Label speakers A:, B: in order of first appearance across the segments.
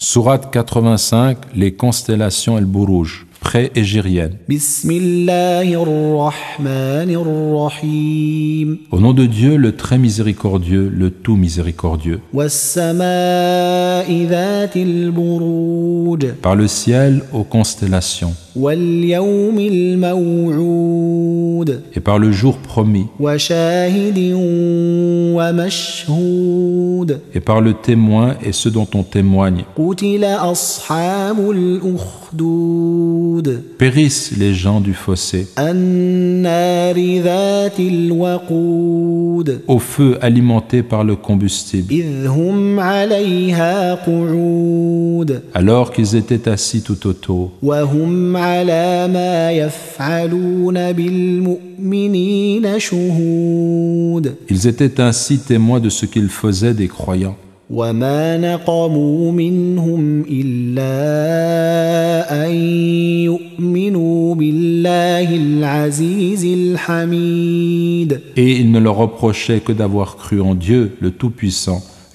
A: Sourate 85, les constellations El Buruj, pré-égérienne. Au nom de Dieu, le très miséricordieux, le tout miséricordieux. Par le ciel aux constellations et par le jour promis et par le témoin et ceux dont on témoigne périssent les gens du fossé au feu alimenté par le combustible alors qu'ils étaient assis tout autour ils étaient ainsi témoins de ce qu'ils faisaient des croyants. Et ils ne leur reprochaient que d'avoir cru en Dieu, le Tout-Puissant,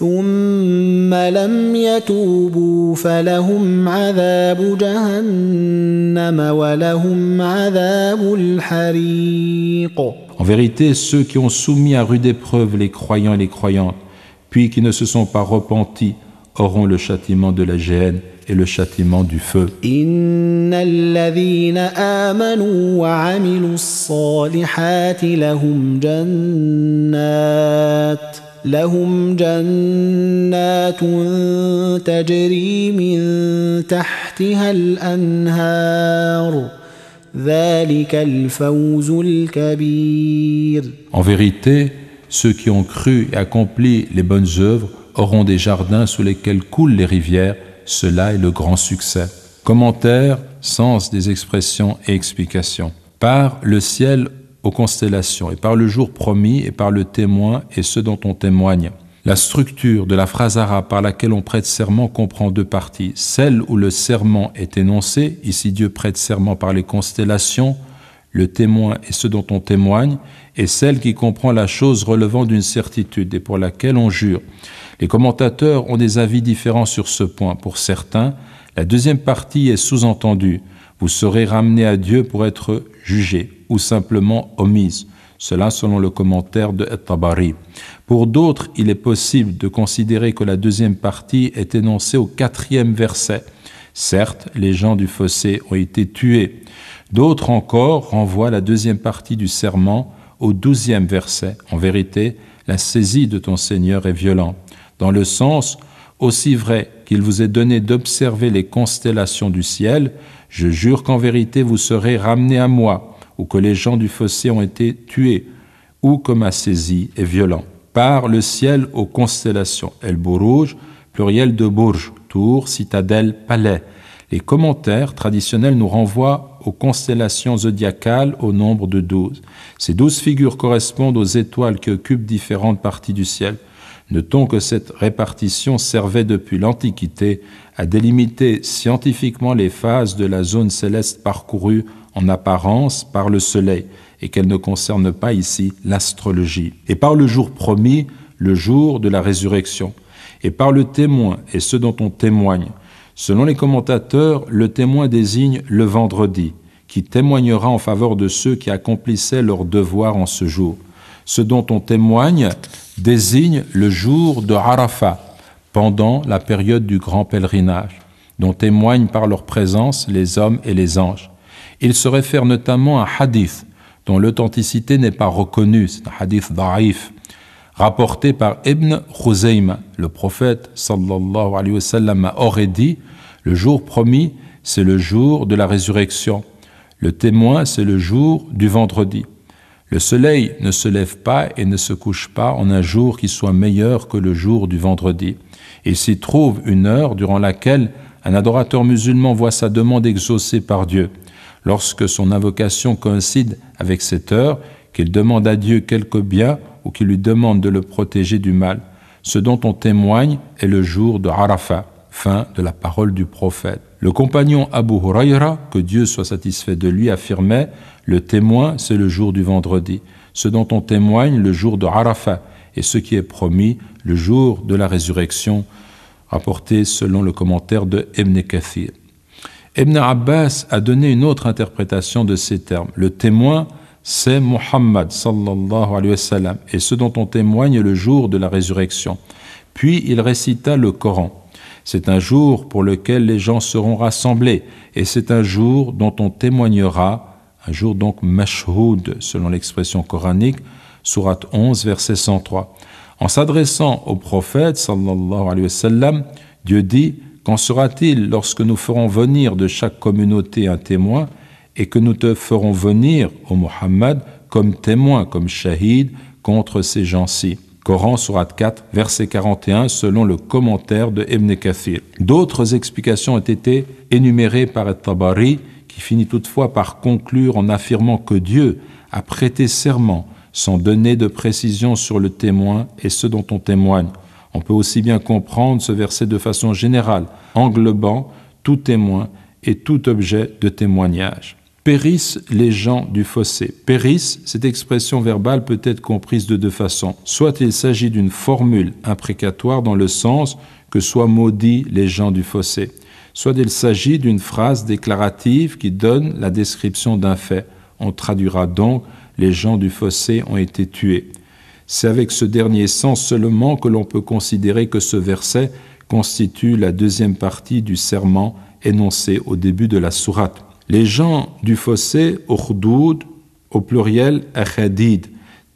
B: En vérité,
A: ceux qui ont soumis à rude épreuve les croyants et les croyantes, puis qui ne se sont pas repentis, auront le châtiment de la géhenne et le châtiment du feu. « en vérité, ceux qui ont cru et accompli les bonnes œuvres auront des jardins sous lesquels coulent les rivières, cela est le grand succès. Commentaire, sens des expressions et explications. Par le ciel aux constellations, et par le jour promis, et par le témoin, et ce dont on témoigne. La structure de la phrase arabe par laquelle on prête serment comprend deux parties. Celle où le serment est énoncé, ici Dieu prête serment par les constellations, le témoin et ce dont on témoigne, et celle qui comprend la chose relevant d'une certitude et pour laquelle on jure. Les commentateurs ont des avis différents sur ce point. Pour certains, la deuxième partie est sous-entendue. Vous serez ramené à Dieu pour être jugé ou simplement omise. Cela selon le commentaire de Tabari. Pour d'autres, il est possible de considérer que la deuxième partie est énoncée au quatrième verset. Certes, les gens du fossé ont été tués. D'autres encore renvoient la deuxième partie du serment au douzième verset. En vérité, la saisie de ton Seigneur est violente, dans le sens aussi vrai qu'il vous est donné d'observer les constellations du ciel, je jure qu'en vérité vous serez ramené à moi, ou que les gens du fossé ont été tués, ou comme saisie et violente. Par le ciel aux constellations, El Bourouj, pluriel de Bourges, tour, citadelle, palais. Les commentaires traditionnels nous renvoient aux constellations zodiacales au nombre de douze. Ces douze figures correspondent aux étoiles qui occupent différentes parties du ciel. Notons que cette répartition servait depuis l'Antiquité à délimiter scientifiquement les phases de la zone céleste parcourue en apparence par le Soleil, et qu'elle ne concerne pas ici l'astrologie, et par le jour promis, le jour de la résurrection, et par le témoin et ce dont on témoigne. Selon les commentateurs, le témoin désigne le vendredi, qui témoignera en faveur de ceux qui accomplissaient leur devoir en ce jour ce dont on témoigne désigne le jour de Arafat, pendant la période du grand pèlerinage, dont témoignent par leur présence les hommes et les anges. Il se réfère notamment à un hadith dont l'authenticité n'est pas reconnue, c'est un hadith barif, rapporté par Ibn Khuzaym. Le prophète sallallahu alayhi wa sallam aurait dit Le jour promis, c'est le jour de la résurrection. Le témoin, c'est le jour du vendredi. Le soleil ne se lève pas et ne se couche pas en un jour qui soit meilleur que le jour du vendredi. Il s'y trouve une heure durant laquelle un adorateur musulman voit sa demande exaucée par Dieu. Lorsque son invocation coïncide avec cette heure, qu'il demande à Dieu quelque bien ou qu'il lui demande de le protéger du mal, ce dont on témoigne est le jour de Arafat. Fin de la parole du prophète. Le compagnon Abu Huraira, que Dieu soit satisfait de lui, affirmait Le témoin, c'est le jour du vendredi, ce dont on témoigne le jour de Arafat, et ce qui est promis le jour de la résurrection, rapporté selon le commentaire de Ibn Kathir. Ibn Abbas a donné une autre interprétation de ces termes. Le témoin, c'est Muhammad sallallahu alayhi wa sallam, et ce dont on témoigne le jour de la résurrection. Puis il récita le Coran. C'est un jour pour lequel les gens seront rassemblés, et c'est un jour dont on témoignera, un jour donc mashhoud, selon l'expression coranique, surat 11, verset 103. En s'adressant au prophète, sallallahu alayhi wa sallam, Dieu dit Qu'en sera-t-il lorsque nous ferons venir de chaque communauté un témoin et que nous te ferons venir, au Muhammad, comme témoin, comme shahid, contre ces gens-ci Coran, Surat 4, verset 41, selon le commentaire de Ibn Kathir. D'autres explications ont été énumérées par Tabari, qui finit toutefois par conclure en affirmant que Dieu a prêté serment sans donner de précision sur le témoin et ce dont on témoigne. On peut aussi bien comprendre ce verset de façon générale, englobant tout témoin et tout objet de témoignage périssent les gens du fossé. Périssent, cette expression verbale peut être comprise de deux façons. Soit il s'agit d'une formule imprécatoire dans le sens que soient maudits les gens du fossé, soit il s'agit d'une phrase déclarative qui donne la description d'un fait. On traduira donc les gens du fossé ont été tués. C'est avec ce dernier sens seulement que l'on peut considérer que ce verset constitue la deuxième partie du serment énoncé au début de la sourate. Les gens du fossé, au pluriel, Khadid,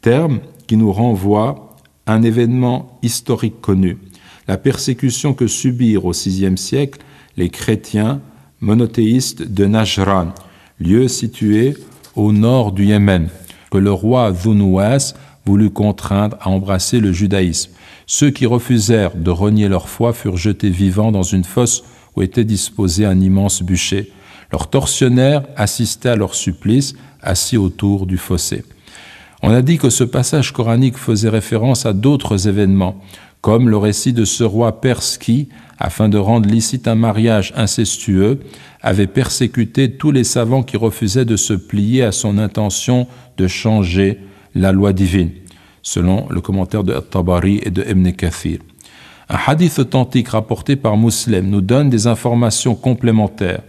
A: terme qui nous renvoie à un événement historique connu, la persécution que subirent au VIe siècle les chrétiens monothéistes de Najran, lieu situé au nord du Yémen, que le roi Dhunouas voulut contraindre à embrasser le judaïsme. Ceux qui refusèrent de renier leur foi furent jetés vivants dans une fosse où était disposé un immense bûcher. Leurs tortionnaires assistaient à leur supplice, assis autour du fossé. On a dit que ce passage coranique faisait référence à d'autres événements, comme le récit de ce roi perse qui, afin de rendre licite un mariage incestueux, avait persécuté tous les savants qui refusaient de se plier à son intention de changer la loi divine, selon le commentaire de tabari et de Ibn Kathir. Un hadith authentique rapporté par Muslim nous donne des informations complémentaires.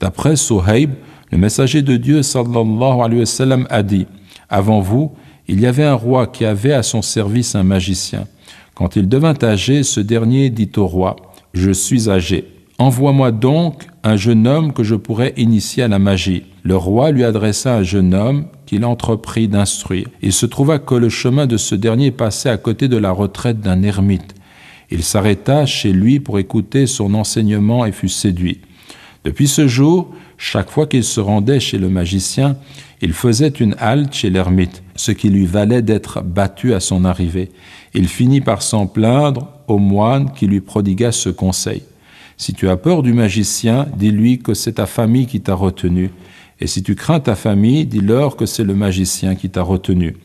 A: D'après Souhaib, le messager de Dieu sallallahu alayhi wa sallam, a dit Avant vous, il y avait un roi qui avait à son service un magicien. Quand il devint âgé, ce dernier dit au roi Je suis âgé. Envoie-moi donc un jeune homme que je pourrais initier à la magie. Le roi lui adressa un jeune homme qu'il entreprit d'instruire. Il se trouva que le chemin de ce dernier passait à côté de la retraite d'un ermite. Il s'arrêta chez lui pour écouter son enseignement et fut séduit. Depuis ce jour, chaque fois qu'il se rendait chez le magicien, il faisait une halte chez l'ermite, ce qui lui valait d'être battu à son arrivée. Il finit par s'en plaindre au moine qui lui prodigua ce conseil. Si tu as peur du magicien, dis-lui que c'est ta famille qui t'a retenu. Et si tu crains ta famille, dis-leur que c'est le magicien qui t'a retenu.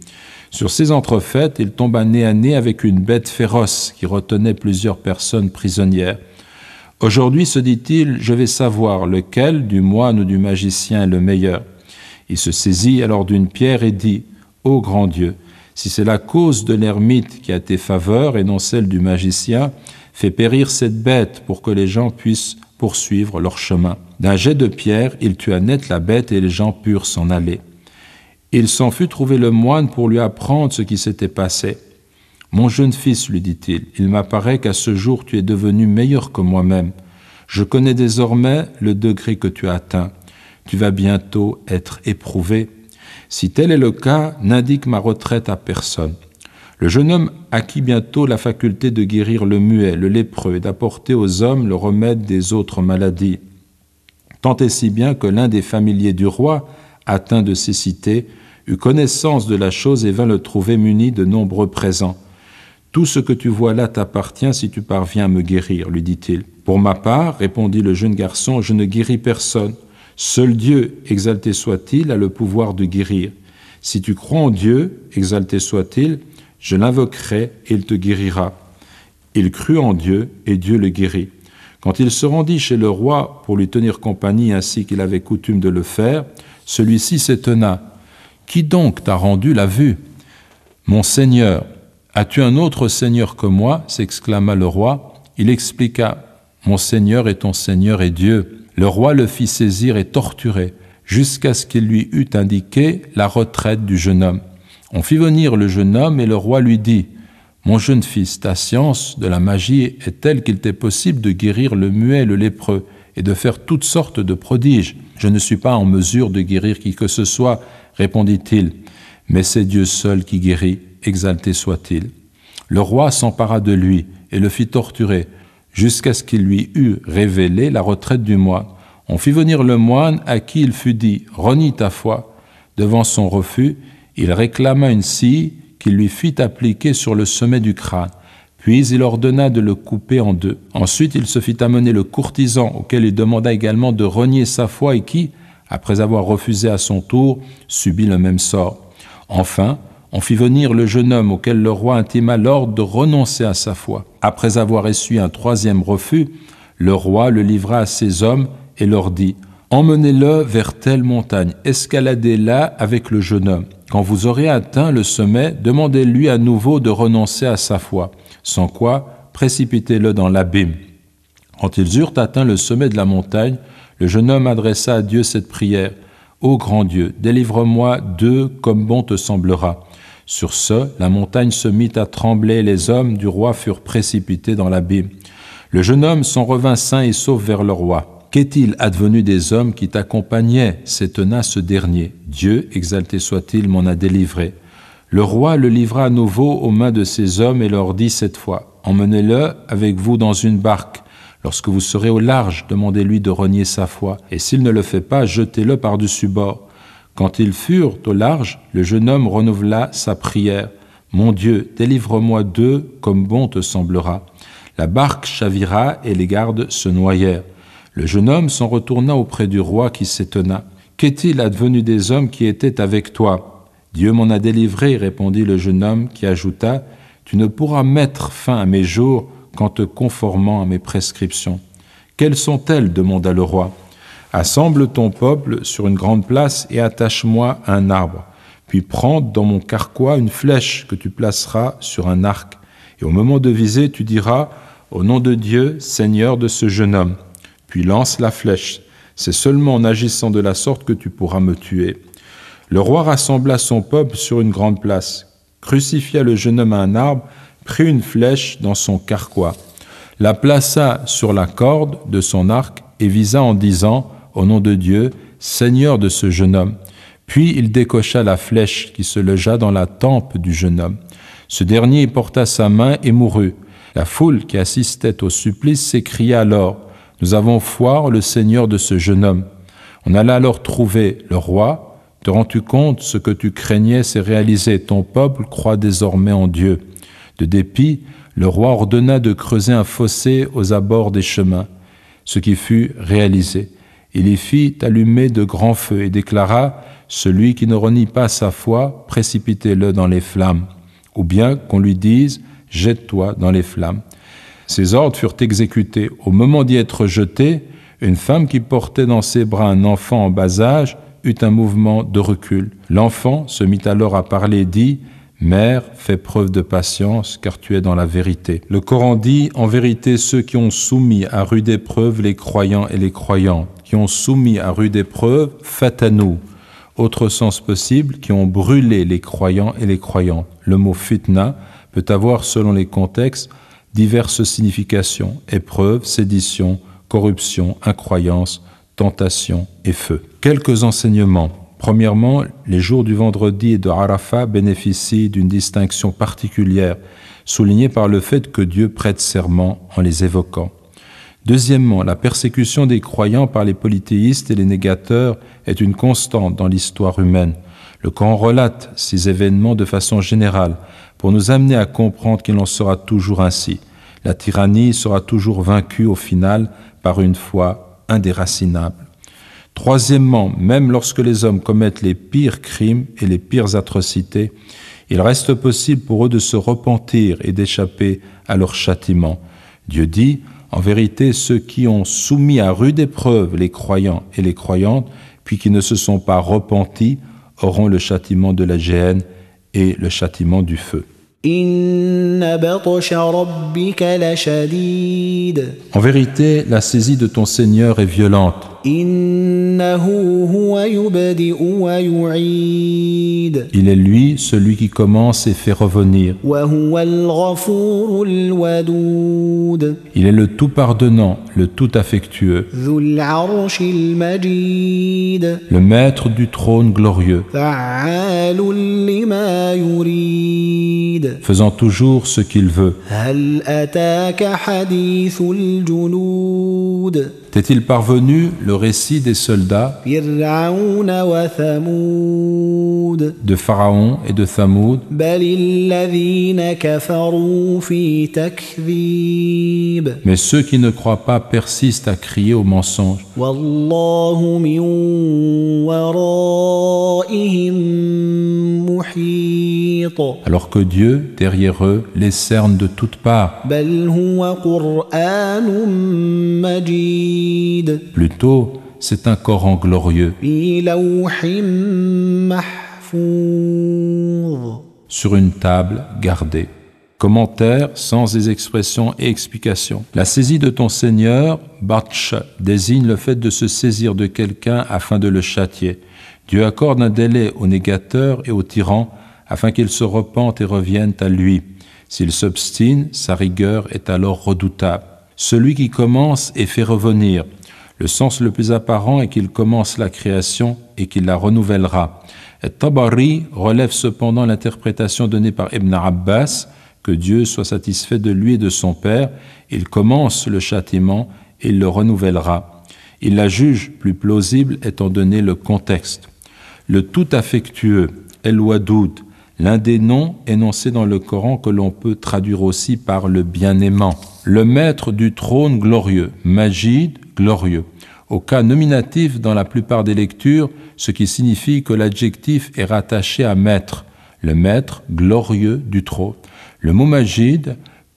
A: Sur ces entrefaites, il tomba nez à nez avec une bête féroce qui retenait plusieurs personnes prisonnières. Aujourd'hui, se dit-il, je vais savoir lequel, du moine ou du magicien, est le meilleur. Il se saisit alors d'une pierre et dit, Ô grand Dieu, si c'est la cause de l'ermite qui a tes faveurs et non celle du magicien, fais périr cette bête pour que les gens puissent poursuivre leur chemin. D'un jet de pierre, il tua net la bête et les gens purent s'en aller. Il s'en fut trouver le moine pour lui apprendre ce qui s'était passé. Mon jeune fils, lui dit-il, il, m'apparaît qu'à ce jour tu es devenu meilleur que moi-même. Je connais désormais le degré que tu as atteint. Tu vas bientôt être éprouvé. Si tel est le cas, n'indique ma retraite à personne. Le jeune homme acquit bientôt la faculté de guérir le muet, le lépreux, et d'apporter aux hommes le remède des autres maladies. Tant et si bien que l'un des familiers du roi, atteint de cécité, eut connaissance de la chose et vint le trouver muni de nombreux présents. Tout ce que tu vois là t'appartient si tu parviens à me guérir, lui dit-il. Pour ma part, répondit le jeune garçon, je ne guéris personne. Seul Dieu, exalté soit-il, a le pouvoir de guérir. Si tu crois en Dieu, exalté soit-il, je l'invoquerai et il te guérira. Il crut en Dieu et Dieu le guérit. Quand il se rendit chez le roi pour lui tenir compagnie ainsi qu'il avait coutume de le faire, celui-ci s'étonna. Qui donc t'a rendu la vue Mon Seigneur, As-tu un autre Seigneur que moi s'exclama le roi. Il expliqua Mon Seigneur est ton Seigneur et Dieu. Le roi le fit saisir et torturer, jusqu'à ce qu'il lui eût indiqué la retraite du jeune homme. On fit venir le jeune homme et le roi lui dit Mon jeune fils, ta science de la magie est telle qu'il t'est possible de guérir le muet, le lépreux, et de faire toutes sortes de prodiges. Je ne suis pas en mesure de guérir qui que ce soit, répondit-il, mais c'est Dieu seul qui guérit exalté soit-il. Le roi s'empara de lui et le fit torturer, jusqu'à ce qu'il lui eût révélé la retraite du moine. On fit venir le moine à qui il fut dit Renie ta foi. Devant son refus, il réclama une scie qu'il lui fit appliquer sur le sommet du crâne. Puis il ordonna de le couper en deux. Ensuite, il se fit amener le courtisan, auquel il demanda également de renier sa foi et qui, après avoir refusé à son tour, subit le même sort. Enfin, on fit venir le jeune homme auquel le roi intima l'ordre de renoncer à sa foi. Après avoir essuyé un troisième refus, le roi le livra à ses hommes et leur dit Emmenez-le vers telle montagne, escaladez-la avec le jeune homme. Quand vous aurez atteint le sommet, demandez-lui à nouveau de renoncer à sa foi, sans quoi précipitez-le dans l'abîme. Quand ils eurent atteint le sommet de la montagne, le jeune homme adressa à Dieu cette prière Ô grand Dieu, délivre-moi d'eux comme bon te semblera. Sur ce, la montagne se mit à trembler, les hommes du roi furent précipités dans l'abîme. Le jeune homme s'en revint sain et sauf vers le roi. Qu'est-il advenu des hommes qui t'accompagnaient s'étonna ce dernier. Dieu, exalté soit-il, m'en a délivré. Le roi le livra à nouveau aux mains de ses hommes et leur dit cette fois, Emmenez-le avec vous dans une barque Lorsque vous serez au large, demandez-lui de renier sa foi, et s'il ne le fait pas, jetez-le par-dessus bord. Quand ils furent au large, le jeune homme renouvela sa prière. Mon Dieu, délivre-moi d'eux comme bon te semblera. La barque chavira et les gardes se noyèrent. Le jeune homme s'en retourna auprès du roi qui s'étonna. Qu'est-il advenu des hommes qui étaient avec toi Dieu m'en a délivré, répondit le jeune homme, qui ajouta Tu ne pourras mettre fin à mes jours qu'en te conformant à mes prescriptions. Quelles sont-elles demanda le roi. Assemble ton peuple sur une grande place et attache-moi un arbre. Puis prends dans mon carquois une flèche que tu placeras sur un arc. Et au moment de viser, tu diras Au nom de Dieu, Seigneur de ce jeune homme. Puis lance la flèche. C'est seulement en agissant de la sorte que tu pourras me tuer. Le roi rassembla son peuple sur une grande place, crucifia le jeune homme à un arbre, prit une flèche dans son carquois, la plaça sur la corde de son arc et visa en disant, au nom de Dieu, Seigneur de ce jeune homme. Puis il décocha la flèche qui se logea dans la tempe du jeune homme. Ce dernier y porta sa main et mourut. La foule qui assistait au supplice s'écria alors, Nous avons foire le Seigneur de ce jeune homme. On alla alors trouver le roi. Te rends-tu compte, ce que tu craignais s'est réalisé, ton peuple croit désormais en Dieu. De dépit, le roi ordonna de creuser un fossé aux abords des chemins, ce qui fut réalisé. Il y fit allumer de grands feux et déclara Celui qui ne renie pas sa foi, précipitez-le dans les flammes, ou bien qu'on lui dise Jette-toi dans les flammes. Ces ordres furent exécutés. Au moment d'y être jeté, une femme qui portait dans ses bras un enfant en bas âge eut un mouvement de recul. L'enfant se mit alors à parler et dit Mère, fais preuve de patience, car tu es dans la vérité. Le Coran dit, en vérité, ceux qui ont soumis à rude épreuve les croyants et les croyants, qui ont soumis à rude épreuve, faites à nous. Autre sens possible, qui ont brûlé les croyants et les croyants. » Le mot futna » peut avoir, selon les contextes, diverses significations, épreuve, sédition, corruption, incroyance, tentation et feu. Quelques enseignements Premièrement, les jours du vendredi et de Arafat bénéficient d'une distinction particulière, soulignée par le fait que Dieu prête serment en les évoquant. Deuxièmement, la persécution des croyants par les polythéistes et les négateurs est une constante dans l'histoire humaine. Le Coran relate ces événements de façon générale pour nous amener à comprendre qu'il en sera toujours ainsi. La tyrannie sera toujours vaincue au final par une foi indéracinable. Troisièmement, même lorsque les hommes commettent les pires crimes et les pires atrocités, il reste possible pour eux de se repentir et d'échapper à leur châtiment. Dieu dit, en vérité, ceux qui ont soumis à rude épreuve les croyants et les croyantes, puis qui ne se sont pas repentis, auront le châtiment de la géhenne et le châtiment du feu. En vérité, la saisie de ton Seigneur est violente.
B: Il est
A: lui, celui qui commence et fait revenir. Il est le tout pardonnant, le tout affectueux. Le maître du trône glorieux. Faisant toujours ce qu'il veut. T'est-il parvenu le récit des soldats
B: de
A: Pharaon et de Thamoud Mais ceux qui ne croient pas persistent à crier au mensonge. Alors que Dieu, derrière eux, les cerne de toutes parts. Plutôt, c'est un Coran glorieux sur une table gardée. Commentaire, sans des expressions et explications. La saisie de ton Seigneur, Batch, désigne le fait de se saisir de quelqu'un afin de le châtier. Dieu accorde un délai au négateurs et aux tyrans afin qu'ils se repentent et reviennent à lui. S'ils s'obstinent, sa rigueur est alors redoutable celui qui commence et fait revenir. Le sens le plus apparent est qu'il commence la création et qu'il la renouvellera. Tabari relève cependant l'interprétation donnée par Ibn Abbas, que Dieu soit satisfait de lui et de son Père, il commence le châtiment et il le renouvellera. Il la juge plus plausible étant donné le contexte. Le tout affectueux, El Wadoud, l'un des noms énoncés dans le Coran que l'on peut traduire aussi par le bien-aimant le maître du trône glorieux, majid glorieux, au cas nominatif dans la plupart des lectures, ce qui signifie que l'adjectif est rattaché à maître, le maître glorieux du trône. Le mot majid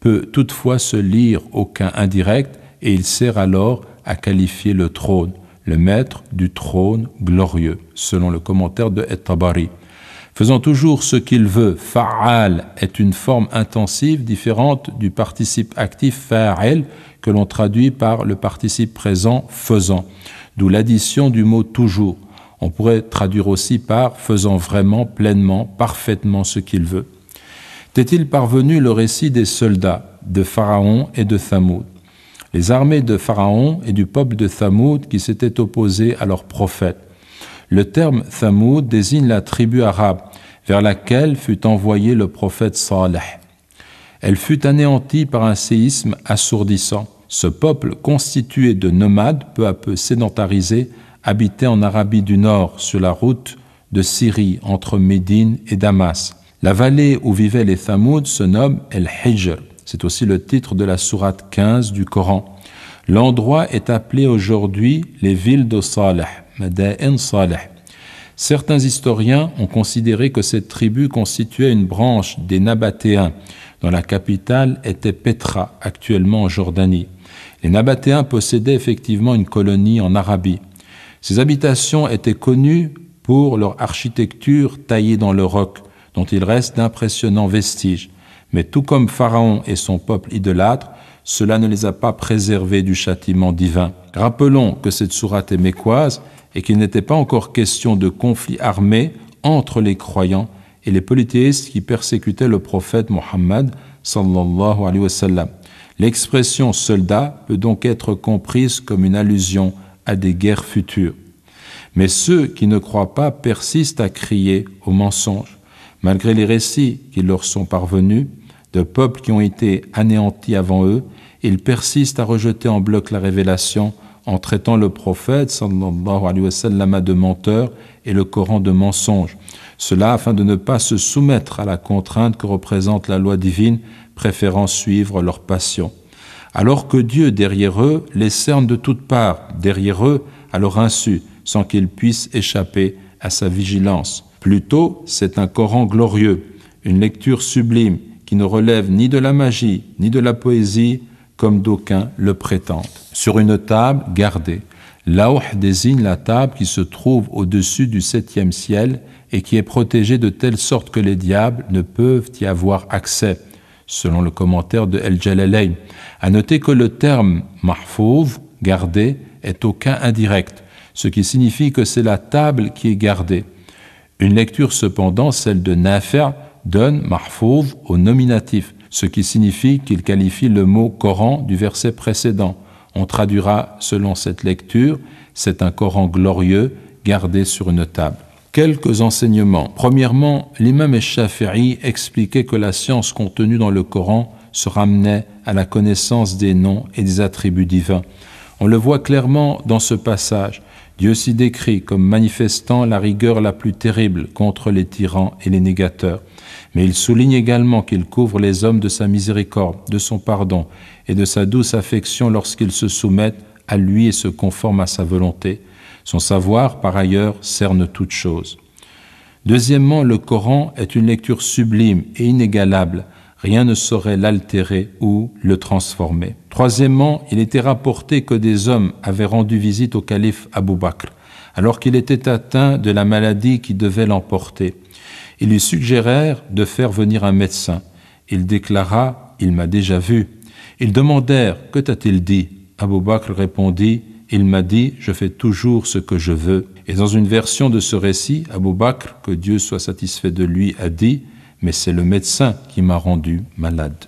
A: peut toutefois se lire au cas indirect et il sert alors à qualifier le trône, le maître du trône glorieux, selon le commentaire de et Tabari. Faisant toujours ce qu'il veut, fa'al est une forme intensive différente du participe actif fa'al que l'on traduit par le participe présent faisant, d'où l'addition du mot toujours. On pourrait traduire aussi par faisant vraiment, pleinement, parfaitement ce qu'il veut. T'est-il parvenu le récit des soldats de Pharaon et de Thamoud Les armées de Pharaon et du peuple de Thamoud qui s'étaient opposés à leurs prophètes le terme Thamoud désigne la tribu arabe vers laquelle fut envoyé le prophète Saleh. Elle fut anéantie par un séisme assourdissant. Ce peuple, constitué de nomades peu à peu sédentarisés, habitait en Arabie du Nord, sur la route de Syrie entre Médine et Damas. La vallée où vivaient les Thamoud se nomme El Hijr. C'est aussi le titre de la sourate 15 du Coran. L'endroit est appelé aujourd'hui les villes de Saleh. Madaen Saleh. Certains historiens ont considéré que cette tribu constituait une branche des Nabatéens, dont la capitale était Petra, actuellement en Jordanie. Les Nabatéens possédaient effectivement une colonie en Arabie. Ces habitations étaient connues pour leur architecture taillée dans le roc, dont il reste d'impressionnants vestiges. Mais tout comme Pharaon et son peuple idolâtre, cela ne les a pas préservés du châtiment divin. Rappelons que cette sourate est mécoise et qu'il n'était pas encore question de conflit armé entre les croyants et les polythéistes qui persécutaient le prophète Mohammed L'expression soldat peut donc être comprise comme une allusion à des guerres futures. Mais ceux qui ne croient pas persistent à crier au mensonge. Malgré les récits qui leur sont parvenus, de peuples qui ont été anéantis avant eux, ils persistent à rejeter en bloc la révélation en traitant le prophète sallallahu alayhi de menteur et le Coran de mensonge. Cela afin de ne pas se soumettre à la contrainte que représente la loi divine, préférant suivre leur passion. Alors que Dieu, derrière eux, les cerne de toutes parts, derrière eux, à leur insu, sans qu'ils puissent échapper à sa vigilance. Plutôt, c'est un Coran glorieux, une lecture sublime, qui ne relève ni de la magie, ni de la poésie, comme d'aucuns le prétendent, sur une table gardée. L'aouh désigne la table qui se trouve au-dessus du septième ciel et qui est protégée de telle sorte que les diables ne peuvent y avoir accès, selon le commentaire de El Jalalay. À noter que le terme mahfouv, gardé, est aucun indirect, ce qui signifie que c'est la table qui est gardée. Une lecture cependant, celle de Nafer, donne mahfouv au nominatif, ce qui signifie qu'il qualifie le mot Coran du verset précédent. On traduira selon cette lecture, c'est un Coran glorieux gardé sur une table. Quelques enseignements. Premièrement, l'imam Shafi'i expliquait que la science contenue dans le Coran se ramenait à la connaissance des noms et des attributs divins. On le voit clairement dans ce passage. Dieu s'y décrit comme manifestant la rigueur la plus terrible contre les tyrans et les négateurs. Mais il souligne également qu'il couvre les hommes de sa miséricorde, de son pardon et de sa douce affection lorsqu'ils se soumettent à lui et se conforment à sa volonté. Son savoir, par ailleurs, cerne toute chose. Deuxièmement, le Coran est une lecture sublime et inégalable. Rien ne saurait l'altérer ou le transformer. Troisièmement, il était rapporté que des hommes avaient rendu visite au calife Abou Bakr, alors qu'il était atteint de la maladie qui devait l'emporter. Ils lui suggérèrent de faire venir un médecin. Il déclara Il m'a déjà vu. Ils demandèrent Que t'a-t-il dit Abou Bakr répondit Il m'a dit Je fais toujours ce que je veux. Et dans une version de ce récit, Abou Bakr, que Dieu soit satisfait de lui, a dit Mais c'est le médecin qui m'a rendu malade.